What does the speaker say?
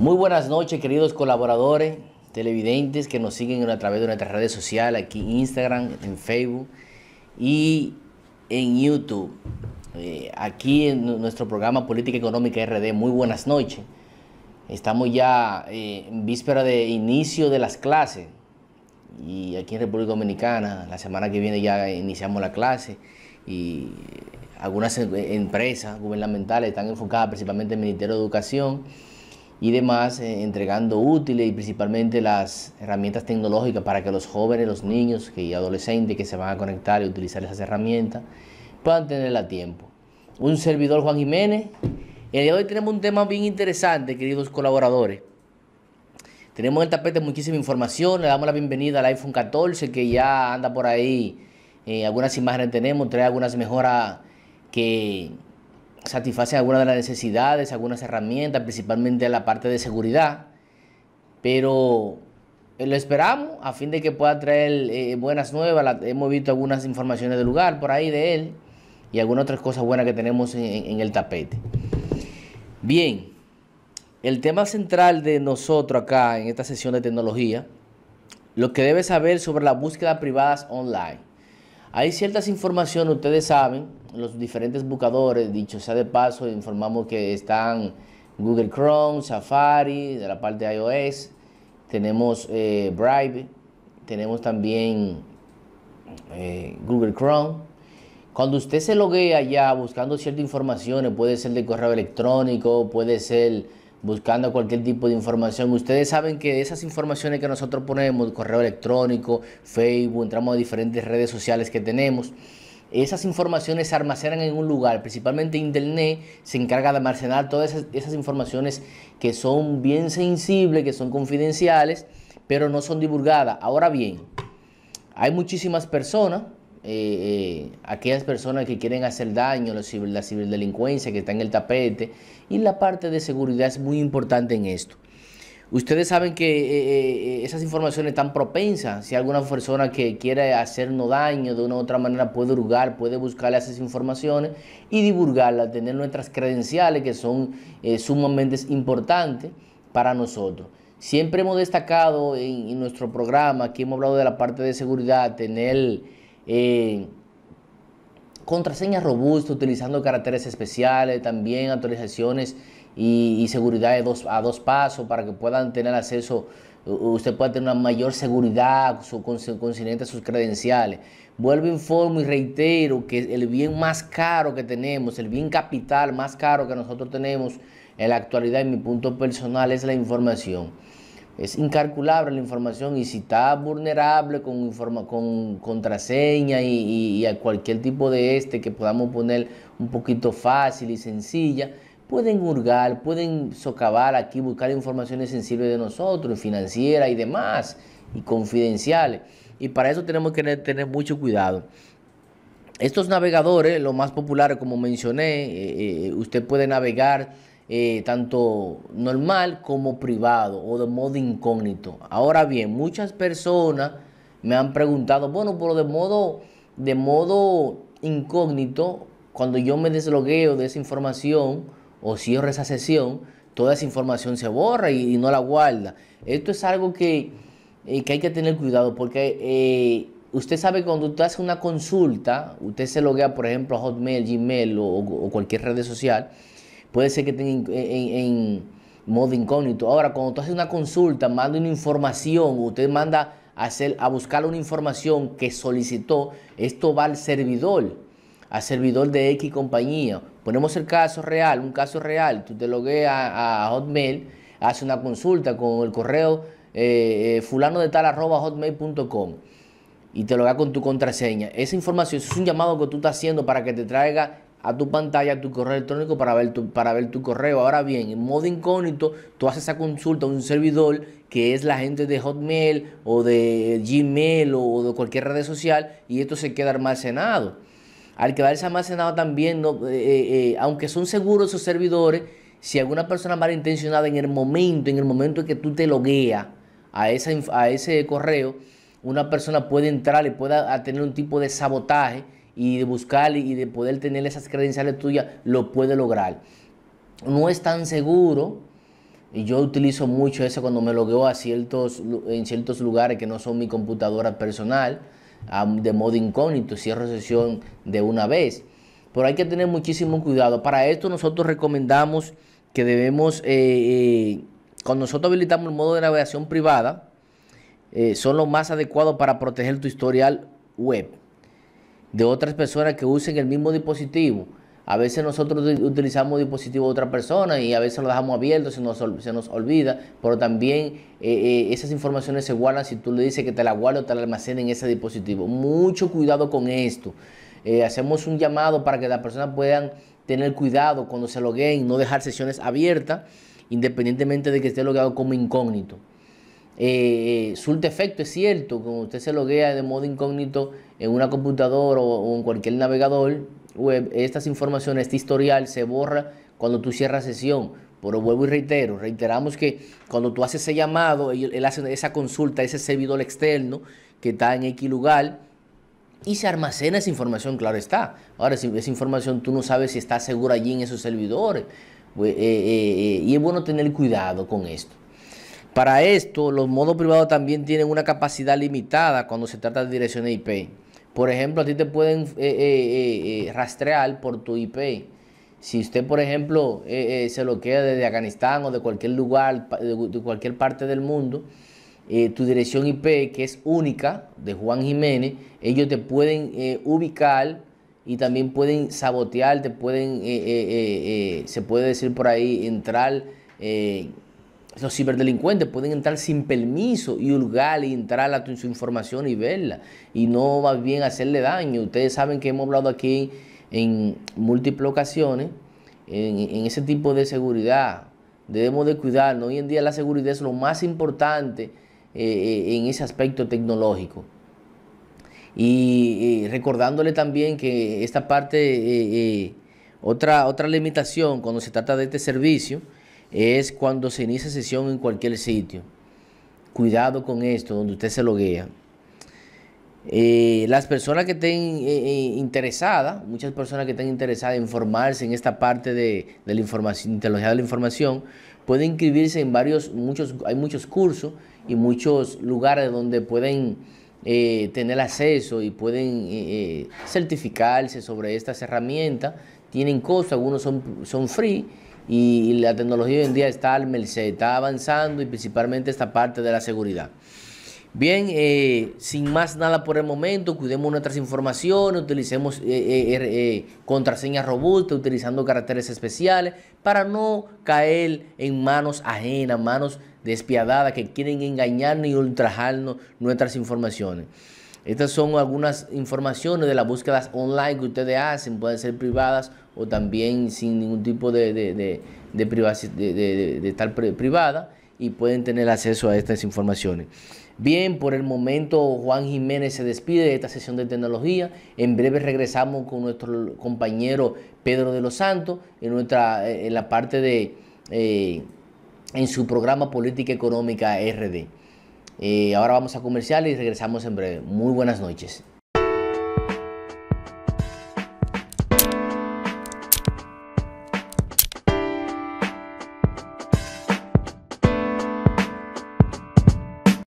Muy buenas noches, queridos colaboradores, televidentes que nos siguen a través de nuestras redes sociales, aquí en Instagram, en Facebook y en YouTube. Eh, aquí en nuestro programa Política Económica RD, muy buenas noches. Estamos ya eh, en víspera de inicio de las clases y aquí en República Dominicana, la semana que viene ya iniciamos la clase y algunas empresas gubernamentales están enfocadas principalmente en el Ministerio de Educación y demás, eh, entregando útiles y principalmente las herramientas tecnológicas para que los jóvenes, los niños y adolescentes que se van a conectar y utilizar esas herramientas puedan tenerla a tiempo. Un servidor Juan Jiménez. El día de hoy tenemos un tema bien interesante, queridos colaboradores. Tenemos en el tapete muchísima información. Le damos la bienvenida al iPhone 14 que ya anda por ahí. Eh, algunas imágenes tenemos, trae algunas mejoras que satisface algunas de las necesidades, algunas herramientas, principalmente la parte de seguridad, pero lo esperamos a fin de que pueda traer eh, buenas nuevas. hemos visto algunas informaciones del lugar por ahí de él y algunas otras cosas buenas que tenemos en, el tapete. Bien, el tema central de nosotros acá en esta sesión de tecnología, lo que debe saber sobre la búsqueda privadas online. Hay ciertas informaciones, ustedes saben, los diferentes buscadores, dicho sea de paso, informamos que están Google Chrome, Safari, de la parte de iOS, tenemos eh, Bribe, tenemos también eh, Google Chrome. Cuando usted se loguea allá buscando ciertas informaciones, puede ser de correo electrónico, puede ser buscando cualquier tipo de información, ustedes saben que esas informaciones que nosotros ponemos, correo electrónico, Facebook, entramos a diferentes redes sociales que tenemos, esas informaciones se almacenan en un lugar, principalmente Internet se encarga de almacenar todas esas, informaciones que son bien sensibles, que son confidenciales, pero no son divulgadas. Ahora bien, hay muchísimas personas, eh, eh, aquellas personas que quieren hacer daño, la, la ciberdelincuencia que está en el tapete, y la parte de seguridad es muy importante en esto. Ustedes saben que eh, eh, eh, esas informaciones están propensas. Si alguna persona que quiere hacernos daño de una u otra manera puede hurgar, puede buscar esas informaciones y divulgarlas, tener nuestras credenciales que son sumamente importantes para nosotros. Siempre hemos destacado en, nuestro programa, aquí hemos hablado de la parte de seguridad, tener contraseñas robustas utilizando caracteres especiales, también actualizaciones y, seguridad de dos, a dos pasos para que puedan tener acceso, usted pueda tener una mayor seguridad con, sus credenciales. Vuelvo, informo y reitero que el bien más caro que tenemos, el bien capital más caro que nosotros tenemos en la actualidad, en mi punto personal, es la información es incalculable la información y si está vulnerable con, con contraseña y, y, a cualquier tipo de este que podamos poner un poquito fácil y sencilla, pueden hurgar, pueden socavar aquí, buscar informaciones sensibles de nosotros, financieras y demás, y confidenciales. Y para eso tenemos que tener mucho cuidado. Estos navegadores, los más populares, como mencioné, eh, eh, usted puede navegar eh, tanto normal como privado o de modo incógnito. Ahora bien, muchas personas me han preguntado, bueno, pero de modo, de modo incógnito, cuando yo me deslogueo de esa información, o cierre esa sesión, toda esa información se borra y, no la guarda. Esto es algo que, eh, hay que tener cuidado porque eh, usted sabe que cuando usted hace una consulta, usted se loguea, por ejemplo, a Hotmail, Gmail o, cualquier red social, puede ser que tenga en, modo incógnito. Ahora, cuando tú hace una consulta, manda una información, usted manda hacer, a buscar una información que solicitó, esto va al servidor a servidor de X compañía. Ponemos el caso real, un caso real, tú te logueas a, Hotmail, haces una consulta con el correo eh, eh, fulano de tal arroba hotmail.com y te logueas con tu contraseña. Esa información es un llamado que tú estás haciendo para que te traiga a tu pantalla tu correo electrónico para ver tu, para ver tu correo. Ahora bien, en modo incógnito, tú haces esa consulta a un servidor que es la gente de Hotmail o de Gmail o de cualquier red social y esto se queda almacenado al quedarse almacenado también, no, almacenado eh, también, eh, eh, aunque son seguros sus servidores, si alguna persona malintencionada en el momento, en el momento en que tú te logueas a, a ese correo, una persona puede entrar y pueda tener un tipo de sabotaje y de buscar y de poder tener esas credenciales tuyas, lo puede lograr. No es tan seguro, y yo utilizo mucho eso cuando me logueo a ciertos, en ciertos lugares que no son mi computadora personal, de modo incógnito, cierro sesión de una vez. Pero hay que tener muchísimo cuidado. Para esto nosotros recomendamos que debemos, eh, eh, cuando nosotros habilitamos el modo de navegación privada, eh, son los más adecuados para proteger tu historial web de otras personas que usen el mismo dispositivo. A veces nosotros utilizamos dispositivos de otra persona y a veces lo dejamos abierto, se nos, se nos olvida, pero también eh, eh, esas informaciones se guardan si tú le dices que te la guarde o te la almacena en ese dispositivo. Mucho cuidado con esto. Eh, hacemos un llamado para que las personas puedan tener cuidado cuando se logueen, no dejar sesiones abiertas, independientemente de que esté logueado como incógnito eh, surte efecto, es cierto, cuando usted se loguea de modo incógnito en una computadora o, en cualquier navegador web, estas informaciones, este historial se borra cuando tú cierras sesión. Pero vuelvo y reitero, reiteramos que cuando tú haces ese llamado, él, hace esa consulta, ese servidor externo que está en X lugar, y se almacena esa información, claro está. Ahora, si esa información tú no sabes si está segura allí en esos servidores. Pues, eh, eh, eh, y es bueno tener cuidado con esto. Para esto, los modos privados también tienen una capacidad limitada cuando se trata de direcciones IP. Por ejemplo, a ti te pueden eh, eh, eh, rastrear por tu IP. Si usted, por ejemplo, se lo queda desde Afganistán o de cualquier lugar, de, cualquier parte del mundo, tu dirección IP, que es única, de Juan Jiménez, ellos te pueden ubicar y también pueden sabotear, te pueden, se puede decir por ahí, entrar los ciberdelincuentes pueden entrar sin permiso y hurgar y entrar a su información y verla. Y no más bien hacerle daño. Ustedes saben que hemos hablado aquí en múltiples ocasiones en, ese tipo de seguridad. Debemos de cuidarnos. Hoy en día la seguridad es lo más importante eh, eh, en ese aspecto tecnológico. Y recordándole también que esta parte, eh, otra, otra limitación cuando se trata de este servicio, es cuando se inicia sesión en cualquier sitio. Cuidado con esto, donde usted se loguea. Eh, las personas que estén eh, eh, interesadas, muchas personas que estén interesadas en formarse en esta parte de, la información, de la información, pueden inscribirse en varios, muchos, hay muchos cursos y muchos lugares donde pueden eh, tener acceso y pueden eh, eh, certificarse sobre estas herramientas. Tienen costo algunos son, free y la tecnología hoy en día está al está avanzando y principalmente esta parte de la seguridad. Bien, eh, sin más nada por el momento, cuidemos nuestras informaciones, utilicemos eh, eh, contraseñas robustas, utilizando caracteres especiales para no caer en manos ajenas, manos despiadadas que quieren engañarnos y ultrajarnos nuestras informaciones. Estas son algunas informaciones de las búsquedas online que ustedes hacen, pueden ser privadas o también sin ningún tipo de, de, de estar privada y pueden tener acceso a estas informaciones. Bien, por el momento Juan Jiménez se despide de esta sesión de tecnología. En breve regresamos con nuestro compañero Pedro de los Santos en, nuestra, eh, en la parte de... Eh, en su programa Política Económica RD. Eh, ahora vamos a comerciales y regresamos en breve. Muy buenas noches.